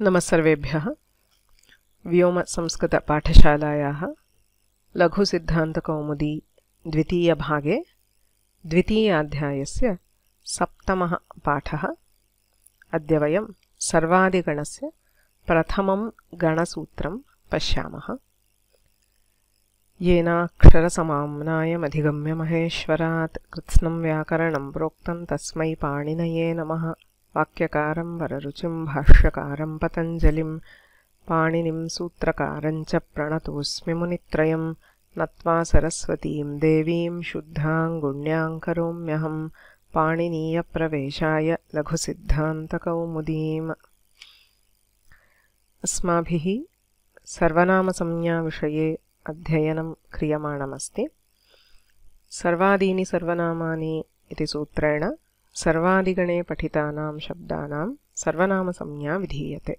व्योम नमस्सर्वेभ्यः व्योमसंस्कृतपाठशालायाः लघुसिद्धान्तकौमुदी द्वितीयभागे द्वितीयाध्यायस्य सप्तमः पाठः पाठ अद सर्वादिगणस्य से प्रथम गणसूत्र पशा महेश्वरात् कृत्स्नं व्याकरणं प्रोक्त तस्म पाणिनये नम वाक्यकारं वररुचिं भाष्यकारं पतञ्जलिं पाणिनिं सूत्रकारञ्च प्रणतोऽस्मि मुनित्रयं नत्वा सरस्वतीं देवीं शुद्धां गुण्याङ्करोम्यहं पाणिनीयप्रवेशाय लघुसिद्धान्तकौमुदीम् अस्माभिः सर्वनामसंज्ञाविषये अध्ययनं क्रियमाणमस्ति सर्वादीनि सर्वनामानि इति सूत्रेण सर्वादिगणे पठितानां शब्दानां सर्वनामसंज्ञा विधीयते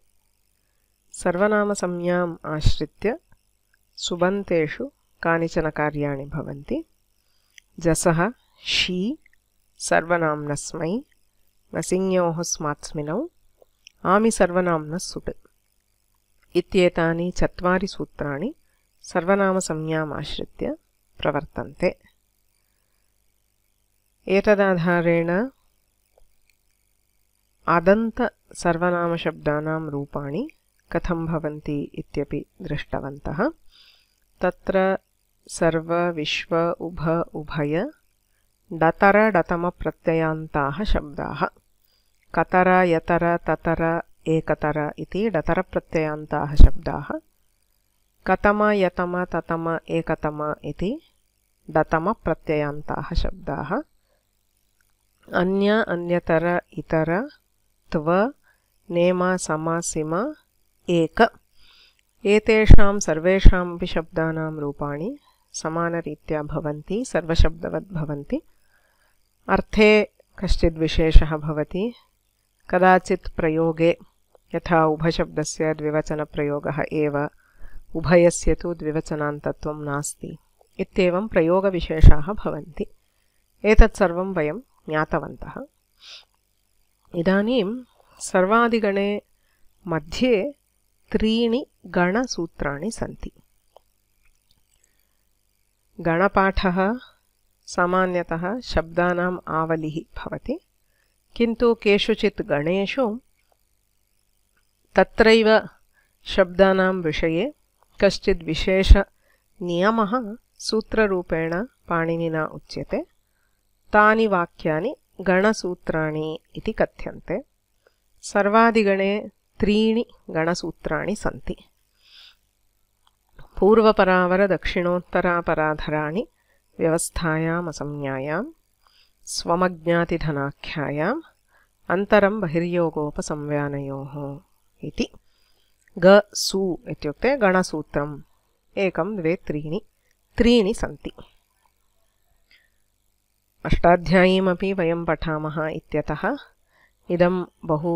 सर्वनामसंज्ञाम् आश्रित्य सुबन्तेषु कानिचन कार्याणि भवन्ति जसः शी सर्वनाम्नस्मै नसिञ्ञोः स्मात्स्मिनौ आमि सर्वनाम्नः इत्येतानि चत्वारि सूत्राणि आश्रित्य प्रवर्तन्ते एतदाधारेण सर्वनाम आदन्तसर्वनामशब्दानां रूपाणि कथं भवन्ति इत्यपि दृष्टवन्तः तत्र सर्व विश्व उभ उभय डतर डतम प्रत्ययान्ताः शब्दाः कतर यतर ततर एकतर इति डतर प्रत्ययान्ताः शब्दाः कतम यतम ततम एकतम इति डतम प्रत्ययान्ताः शब्दाः अन्य अन्यतर इतर त्व नेमा समासिम एक एतेषां सर्वेषामपि शब्दानां रूपाणि समानरीत्या भवन्ति सर्वशब्दवत् भवन्ति अर्थे विशेषः भवति कदाचित् प्रयोगे यथा उभशब्दस्य द्विवचनप्रयोगः एव उभयस्य तु द्विवचनान्तत्वं नास्ति इत्येवं प्रयोगविशेषाः भवन्ति एतत् सर्वं वयं ज्ञातवन्तः ಇದಾನೀಂ ಸರ್ವಾದಿಗಣೆ ಮಧ್ಯೆ ಸಾಮಾನ್ಯತಃ ಗಣಸೂತ್ರ ಆವಲಿ ಸಾಮ ಕಿಂತು ಕಷ್ಟುಚಿತ್ ಗಣೇಶು ತತ್ರ ಶಂ ವಿಷಯ ಕಶ್ಚಿತ್ ವಿಶೇಷ ನಿಯಮ ತಾನಿ ವಾಕ್ಯಾನಿ गणसूत्राणि इति कथ्यन्ते सर्वादिगणे त्रीणि गणसूत्राणि सन्ति पूर्वपरावरदक्षिणोत्तरापराधराणि व्यवस्थायामसंज्ञायां स्वमज्ञातिधनाख्यायाम् अन्तरं बहिर्योगोपसंव्यानयोः इति ग सु इत्युक्ते गणसूत्रम् एकं द्वे त्रीणि त्रीणि सन्ति अष्टाध्यायीमपि वयं पठामः इत्यतः इदं बहु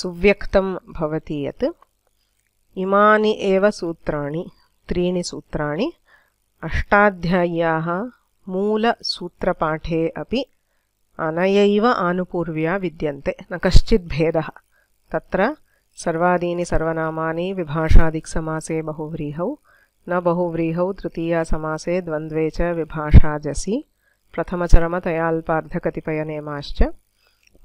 सुव्यक्तं भवति यत् इमानि एव सूत्राणि त्रीणि सूत्राणि अष्टाध्याय्याः मूलसूत्रपाठे अपि अनयैव आनुपूर्व्या विद्यन्ते न कश्चित् भेदः तत्र सर्वादीनि सर्वनामानि विभाषादिक्समासे बहुव्रीहौ न बहुव्रीहौ तृतीयासमासे द्वन्द्वे च विभाषा जसि प्रथमचरमतयाल्पार्धकतिपयनेमाश्च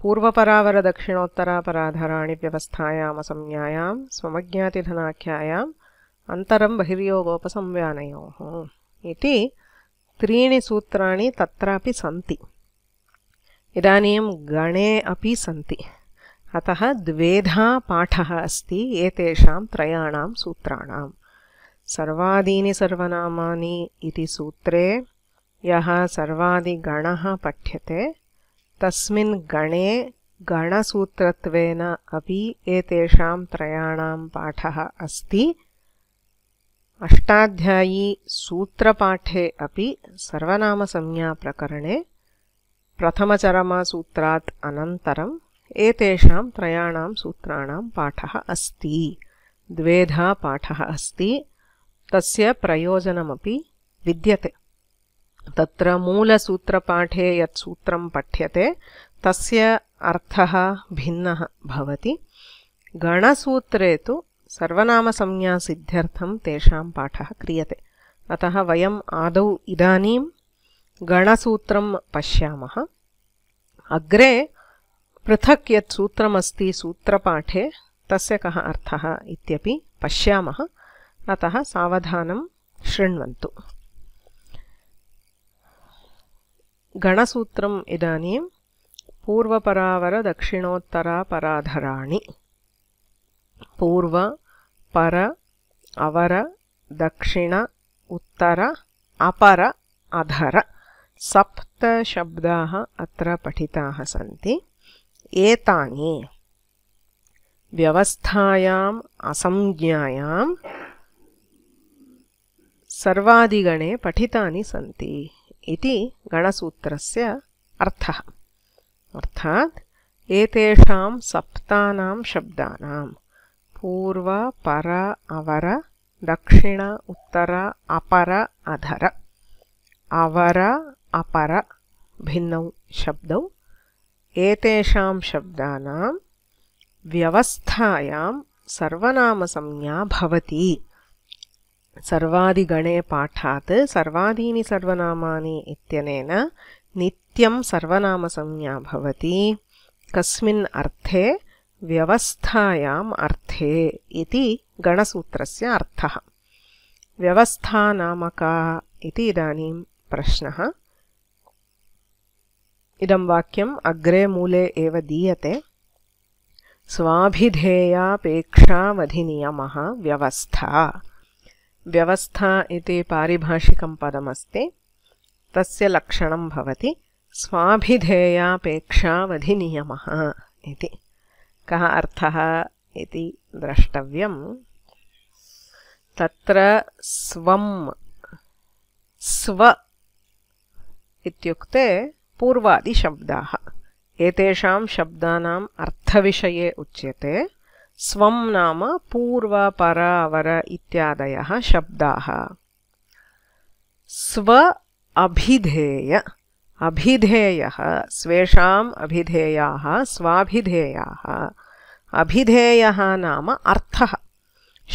पूर्वपरावरदक्षिणोत्तरापराधराणि व्यवस्थायाम् स्वमज्ञातिधनाख्यायाम् अन्तरं बहिर्योगोपसंव्यानयोः इति त्रीणि सूत्राणि तत्रापि सन्ति इदानीं गणे अपि सन्ति अतः द्वेधा पाठः अस्ति एतेषां त्रयाणां सूत्राणां सर्वादीन सर्वनामानि सूत्रे यहाँ सर्वादिगण पठ्यते तस्मिन् गणे गणसूत्रत्वेन अपि पाठ त्रयाणां अष्टाध्यायी सूत्रपाठे अपि संज्ञा प्रकरणे अनन्तरम् एतेषां त्रयाणां सूत्राण पाठ अस्त द्वेधा पाठ अस्ति तस्य प्रयोजनमपि विद्यते तत्र मूलसूत्रपाठे यत् सूत्रं पठ्यते तस्य अर्थः भिन्नः भवति गणसूत्रे तु सर्वनामसंज्ञासिद्ध्यर्थं तेषां पाठः क्रियते अतः वयम् आदौ इदानीं गणसूत्रं पश्यामः अग्रे पृथक् यत् सूत्रमस्ति सूत्रपाठे तस्य कः अर्थः इत्यपि पश्यामः अतः सावधानं शृण्वन्तु गणसूत्रम् इदानीं पूर्वपरावर पूर्व पर अवर दक्षिण उत्तर अपर अधर सप्तशब्दाः अत्र पठिताः सन्ति एतानि व्यवस्थायाम् असंज्ञायाम् सर्वादिगणे पठितानि सन्ति इति गणसूत्रस्य अर्थः अर्थात् एतेषां सप्तानां शब्दानां पूर्व पर अवर दक्षिण उत्तर अपर अधर अवर अपर भिन्नौ शब्दौ एतेषां शब्दानां व्यवस्थायां सर्वनामसंज्ञा भवति सर्वादिगणे पाठात् सर्वादीनि सर्वनामानि इत्यनेन नित्यं सर्वनामसंज्ञा भवति कस्मिन् अर्थे व्यवस्थायाम् अर्थे इति गणसूत्रस्य अर्थः व्यवस्था नाम का इति इदानीं प्रश्नः इदं वाक्यम् अग्रे मूले एव दीयते स्वाभिधेयापेक्षावधिनियमः व्यवस्था व्यवस्था इति पारिभाषिकं पदमस्ति तस्य लक्षणं भवति स्वाभिधेयापेक्षावधिनियमः इति कः अर्थः इति द्रष्टव्यं तत्र स्वं स्व इत्युक्ते पूर्वादिशब्दाः एतेषां शब्दानाम् अर्थविषये उच्यते स्व नाम पूर्व पर अवर इत्यादयः शब्दाः स्व अभिधेय अभिधेयः स्वेषाम् अभिधेयाः नाम अर्थ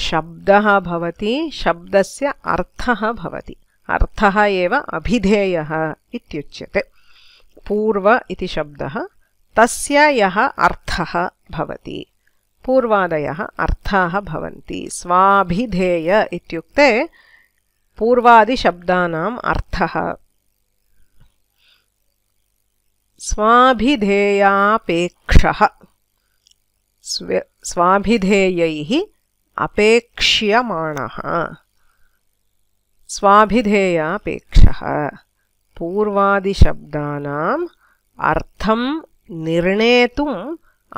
शब्दः शब्द से अर्थ भवति अभिधेय पूर्व शब्द शब्दः तस्य यः पूर्वादय अर्थाः स्वाभिधेय इत्युक्ते पूर्वादिशब्दानाम् अर्थः स्वाभिधेयापेक्षः स्व स्वाभिधेयैः अपेक्ष्यमाणः स्वाभिधेयापेक्षः पूर्वादिशब्दानाम्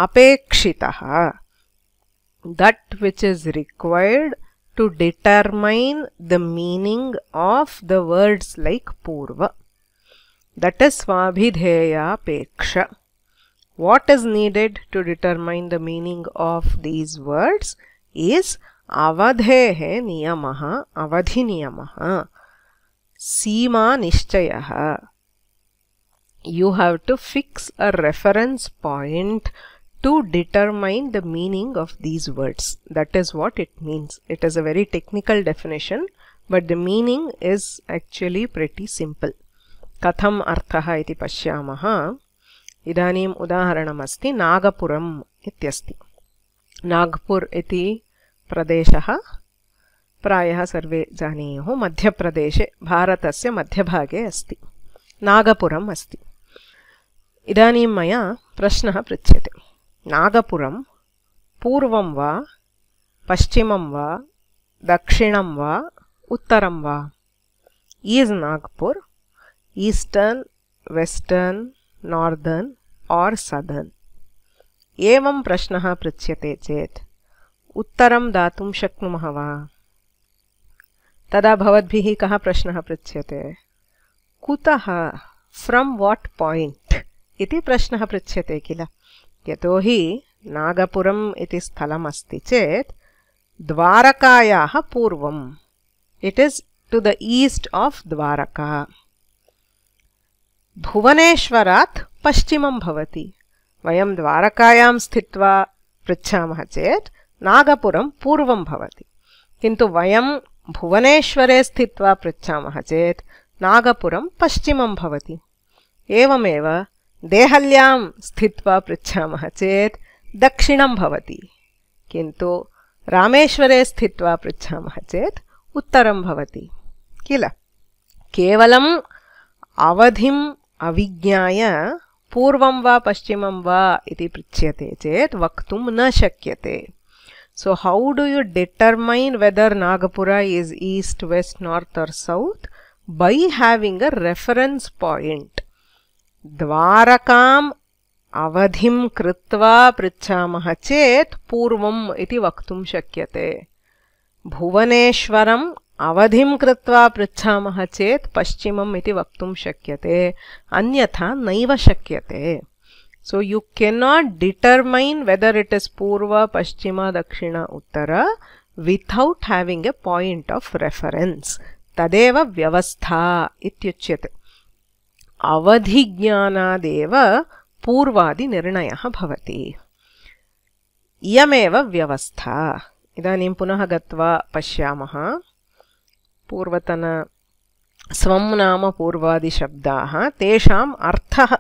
अपेक्षितः that which is required to determine the meaning of the words like Purva. That is peksha. What is needed to determine the meaning of these words is Avadhehe Niyamaha, Avadhi Niyamaha, Sima Nishchayaha. You have to fix a reference point to determine the meaning of these words. That is what it means. It is a very technical definition, but the meaning is actually pretty simple. Katham arthaha iti pashyamaha. idanim इदानीम् उदाहरणमस्ति Nagpur iti Nagpur इति sarve प्रायः madhya pradeshe bharatasya madhya bhage asti. Nagapuram asti. Idanim maya प्रश्नः पृच्छ्यते नागपुर पूर्व वा पश्चिम वा दक्षिण वा उत्तर वा is Nagpur eastern, western, northern or southern? एवं प्रश्न पृच्छ्यते चेत उत्तर दातुं शक्नुमः वा तदा भवद्भिः कः प्रश्नः पृच्छ्यते कुतः फ्रम् वाट् पायिण्ट् इति प्रश्नः पृच्छ्यते किल यतोहि नागपुरम् इति स्थलमस्ति चेत् द्वारकायाः पूर्वम् it is to the east of Dwarka भुवनेश्वरात् पश्चिमं भवति वयं द्वारकायां स्थित्वा पृच्छामः चेत् नागपुरं पूर्वं भवति किन्तु वयं भुवनेश्वरे स्थित्वा पृच्छामः चेत् नागपुरं पश्चिमं भवति एवमेव देहल्या स्थित पृछा चेत दक्षिण किंतु रामेश्वरे स्थित पृछा चेत उत्तर किल कवल अवधि अविज्ञाय पूर्व व पश्चिम वृच्यते चेत वक्त न शक्य so how do you determine whether Nagpur is east west north or south by having a reference point द्वारकाम् अवधिं कृत्वा पृच्छामः चेत् पूर्वम् इति वक्तुं शक्यते भुवनेश्वरम् अवधिं कृत्वा पृच्छामः चेत् पश्चिमम् इति वक्तुं शक्यते अन्यथा नैव शक्यते so you cannot determine whether it is पूर्व पश्चिम दक्षिण उत्तर without having a point of reference तदेव व्यवस्था इत्युच्यते अवधिज्ञानादेव पूर्वादि निर्णयः भवति व्यवस्था इदानीं पुनः गश्या पूर्वतन स्वनाम नाम पूर्वादिशब्दाः तेषाम् अर्थः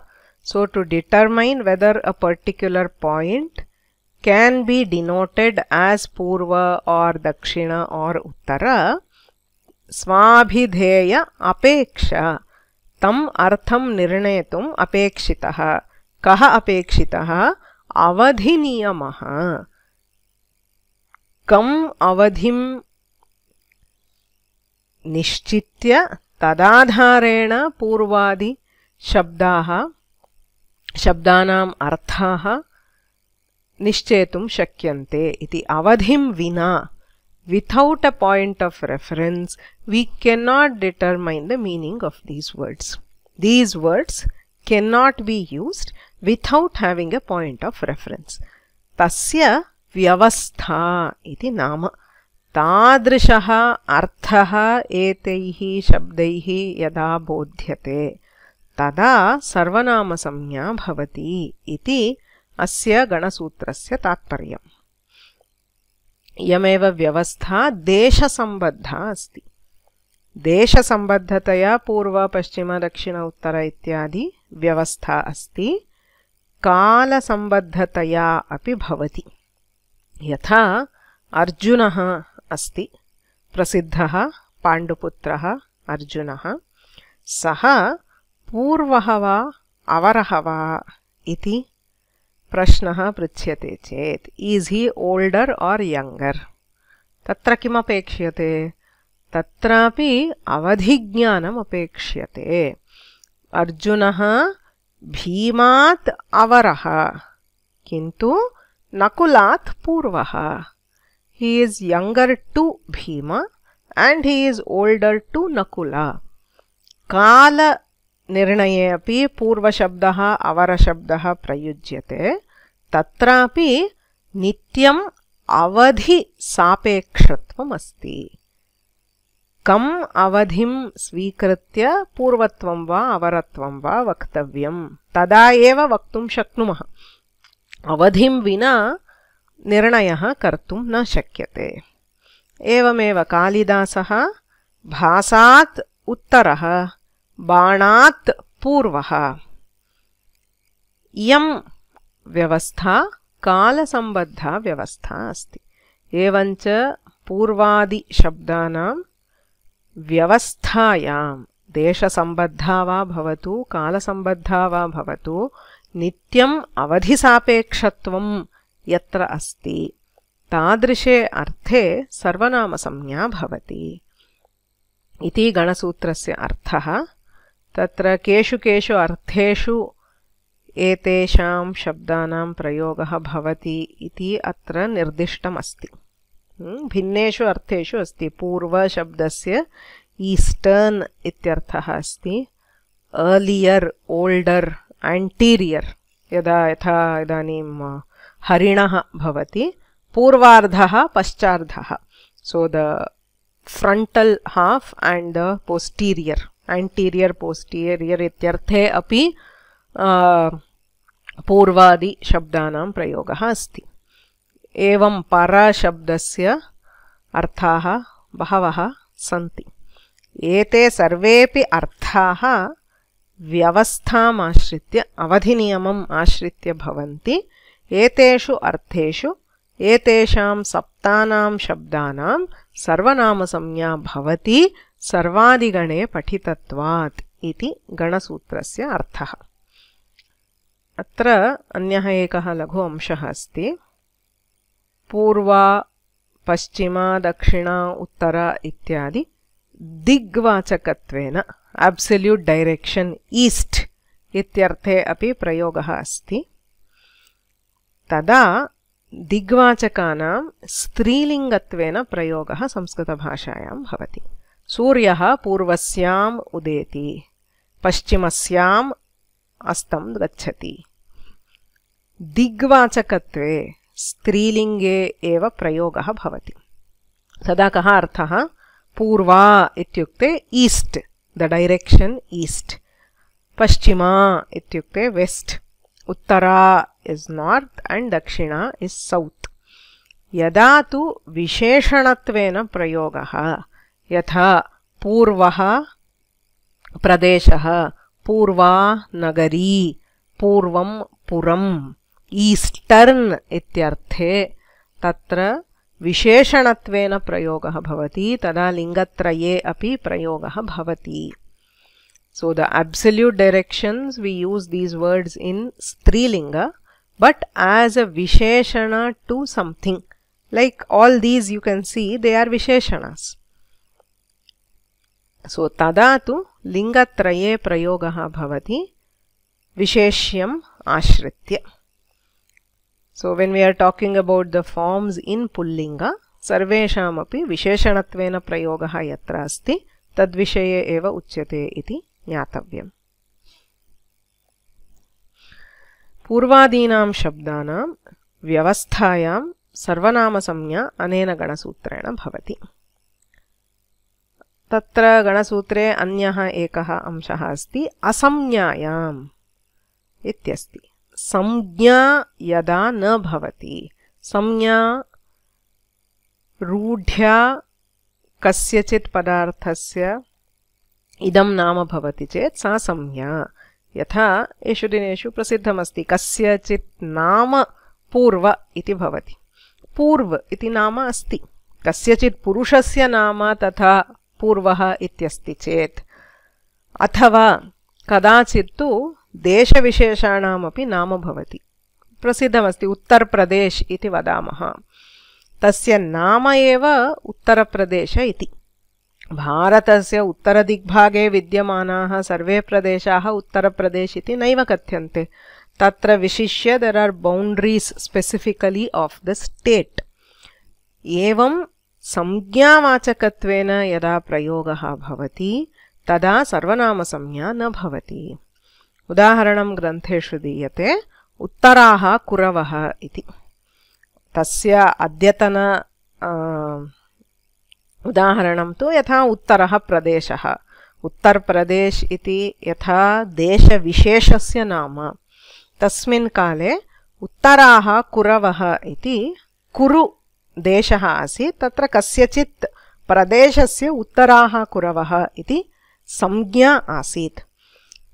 so to determine whether a particular point can be denoted as पूर्व आर् दक्षिण आर् उत्तर स्वाभिधेय अपेक्षा तम अर्थं निर्णय अपेक्षितः कः अपेक्षितः अवधिनियमः कम् अवधिं निश्चित्य तदाधारेण पूर्वादिशब्दाः शब्दानाम् अर्थाः निश्चेतुं शक्यन्ते इति अवधिं विना without a point of reference, we cannot determine the meaning of these words. These words cannot be used without having a point of reference. Tasya vyavastha iti nama. Tadrishaha arthaha eteihi shabdaihi yada bodhyate. Tada sarvanama samnya bhavati iti asya ganasutrasya tatparyam. इयमेव व्यवस्था देशसम्बद्धा अस्ति देशसम्बद्धतया पूर्व पश्चिम दक्षिण उत्तर इत्यादि व्यवस्था अस्ति कालसम्बद्धतया अपि भवति यथा अर्जुनः अस्ति प्रसिद्धः पाण्डुपुत्रः अर्जुनः सः पूर्वः वा अवरः वा इति प्रश्न पृच्छ्यते चेत is he older or younger त्र किमपेक्ष्यते तत्रापि अर्जुन भीमा अवर किंतु नकुला पूर्व नकुलात् पूर्वः he is younger to bhima and he is older to nakula kala निर्णये अपि पूर्वशब्दः अवरशब्दः प्रयुज्यते तत्रापि नित्यम् अवधिसापेक्षत्वमस्ति कम् अवधिं स्वीकृत्य पूर्वत्वं वा अवरत्वं वा वक्तव्यं तदा एव वक्तुं शक्नुमः अवधिं विना निर्णयः कर्तुं न शक्यते एवमेव कालिदासः भासात् उत्तरः बाणात् पूर्वः इयं व्यवस्था कालसम्बद्धा व्यवस्था अस्ति एवञ्च पूर्वादिशब्दानां व्यवस्थायां देशसम्बद्धा वा भवतु कालसम्बद्धा वा भवतु नित्यम् अवधिसापेक्षत्वं यत्र अस्ति तादृशे अर्थे सर्वनामसंज्ञा भवति इति गणसूत्रस्य अर्थः तत्र केशु केशु अर्थेषु एतेषां शब्दानां प्रयोगः भवति इति अत्र निर्दिष्टमस्ति भिन्नेषु अर्थेषु अस्ति पूर्वशब्दस्य ईस्टर्न् इत्यर्थः अस्ति अर्लियर् ओल्डर् एण्टीरियर् यदा यथा इदानीं हरिणः भवति पूर्वार्धः पश्चार्धः so the frontal half and the posterior anterior posterior इत्यर्थे अपि पूर्वादि शब्दानां प्रयोगः अस्ति एवं परा शब्दस्य अर्थाः बहवः सन्ति एते सर्वेपि अर्थाः व्यवस्थामाश्रित्य अवधिनियमम् आश्रित्य भवन्ति एतेषु अर्थेषु एतेषां सप्तानां शब्दानां सर्वनामसंज्ञा भवति सर्वादिगणे पठितत्वात् इति गणसूत्रस्य अर्थः अत्र अन्यः एकः लघु अंशः अस्ति पूर्वा पश्चिमा दक्षिणा उत्तरा इत्यादि दिग्वाचकत्वेन अब्सल्यूट् डैरेक्षन् ईस्ट् इत्यर्थे अपि प्रयोगः अस्ति तदा दिग्वाचकानां स्त्रीलिङ्गत्वेन प्रयोगः संस्कृतभाषायां भवति सूर्य पूर्व उदेति पश्चिम अस्तं गच्छति दिग्वाचक स्त्रीलिंगे एव प्रयोग सदा तदा अर्थ पूर्वा इत्युक्ते ईस्ट द डायरेक्शन ईस्ट पश्चिमा इत्युक्ते वेस्ट उत्तरा इज नॉर्थ एंड दक्षिणा इज साउथ यदा तो विशेषण प्रयोगः यथा पूर्व प्रदेश पूर्वा नगरी पूर्व पुरम ईस्टर्न इत्यर्थे तत्र विशेषणत्वेन प्रयोगः भवति तदा लिङ्गत्रये अपि so the absolute directions we use these words in स्त्रीलिंग बट् एज अ विशेषण to something like all these you can see they are विशेषणस् సో తదా లింగత్రయే ప్రయోగ భవతి విశేష్యం ఆశ్రిత్య so when we're talking about the forms in పుల్లింగ సర్వేషామపి విశేషణత్వేన ప్రయోగ ఎత్ర అస్తి తద్విషయే ఏవ ఉచ్యతే ఇది జ్ఞాతవ్యం పూర్వాదీనాం శబ్దానాం వ్యవస్థాయాం సంజ్ఞ అనేన గణసూత్రేణ భవతి तत्र गणसूत्रे अन्यः एकः अंशः अस्ति असंज्ञायाम् इत्यस्ति संज्ञा यदा न भवति संज्ञा रूढ्या कस्यचित् पदार्थस्य इदं नाम भवति चेत् सा संज्ञा यथा एषु दिनेषु प्रसिद्धमस्ति कस्यचित् नाम पूर्व इति भवति पूर्व इति नाम अस्ति कस्यचित् पुरुषस्य नाम तथा पूर्व इत्यस्ति चेत् अथवा तो देश देशविशेषाणामपि नाम भवति प्रसिद्धमस्ति उत्तरप्रदेश् इति वदामः तस्य नाम एव उत्तरप्रदेश इति भारतस्य उत्तरदिग्भागे विद्यमानाः सर्वे प्रदेशाः उत्तर इति नैव कथ्यन्ते तत्र विशिष्य there are boundaries specifically of the state एवं संज्ञावाचकत्वेन यदा प्रयोगः भवति तदा सर्वनामसंज्ञा न भवति उदाहरणं ग्रन्थेषु दीयते उत्तराः कुरवः इति तस्य अद्यतन उदाहरणं तु यथा उत्तरः प्रदेशः उत्तरप्रदेश इति यथा देशविशेषस्य नाम तस्मिन् काले उत्तराः कुरवः इति कुरु देश आसी त्र कस्यचित् प्रदेश से उत्तरा कुरव संज्ञा आसी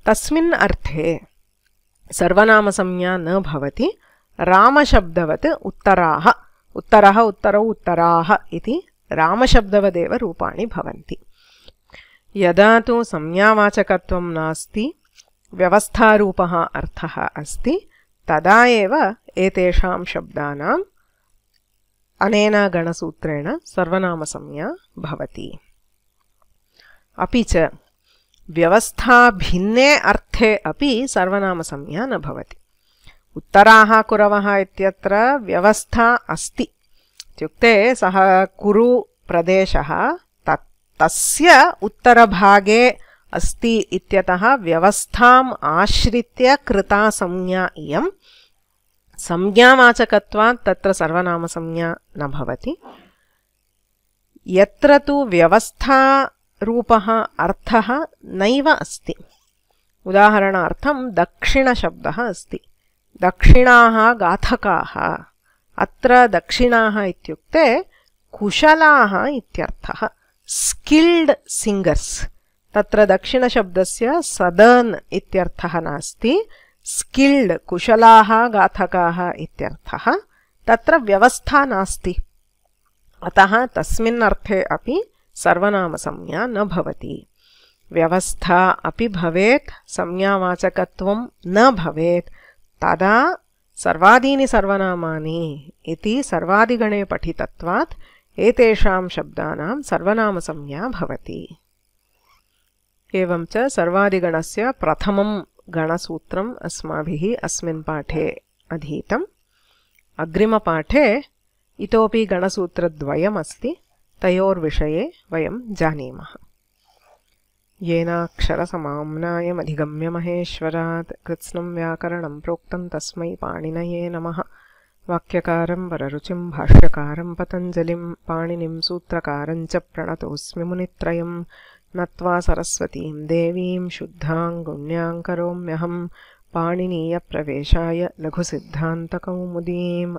तस्थे सर्वनाम संज्ञा न भवति रामशब्दवत् उत्तर उत्तरः उत्तरौ उत्तराः यदा तो संज्ञावाचक नास्ति अर्थ अस्त अस्ति तदा एव एतेषां अनेन गणसूत्रेण सर्वनामसंज्ञा भवति अपि च व्यवस्था भिन्ने अर्थे अपि सर्वनामसंज्ञा न भवति उत्तराः कुरवः इत्यत्र व्यवस्था अस्ति इत्युक्ते सः कुरु प्रदेशः तस्य उत्तरभागे अस्ति इत्यतः व्यवस्थाम् आश्रित्य कृता संज्ञा इयम् संज्ञावाचकत्वात् तत्र सर्वनामसंज्ञा न भवति यत्र तु व्यवस्था रूपः अर्थः नैव अस्ति उदाहरणार्थं दक्षिणशब्दः अस्ति दक्षिणाः गाथकाः अत्र दक्षिणाः इत्युक्ते कुशलाः इत्यर्थः स्किल्ड् सिङ्गर्स् तत्र दक्षिणशब्दस्य सदर्न् इत्यर्थः नास्ति स्किल्ड कुशलाः गाथकाः इत्यर्थः तत्र व्यवस्था नास्ति अतः तस्मिन् अर्थे अपि सर्वनामसंज्ञा न भवति व्यवस्था अपि भवेत् संज्ञावाचकत्वं न भवेत् तदा सर्वादीनि सर्वनामानि इति सर्वादिगणे पठितत्वात् एतेषां शब्दानां सर्वनामसंज्ञा भवति एवं च सर्वादिगणस्य प्रथमम् गणसूत्र अस्म अस्ठे अधीत अग्रिम पाठे इतोपि गणसूत्रद्वयमस्ति तयोर्विषये वयं जानीमः येनाक्षरसमाम्नायमधिगम्य महेश्वरात् कृत्स्नं व्याकरणं प्रोक्तं तस्मै पाणिनये नमः वाक्यकारं वररुचिं भाष्यकारं पतञ्जलिं पाणिनिं सूत्रकारं च प्रणतोऽस्मि मुनित्रयम् नत्वा सरस्वतीं देवीं शुद्धां गुण्यां करोम्यहं पाणिनीयप्रवेशाय लघुसिद्धान्तकौमुदीम्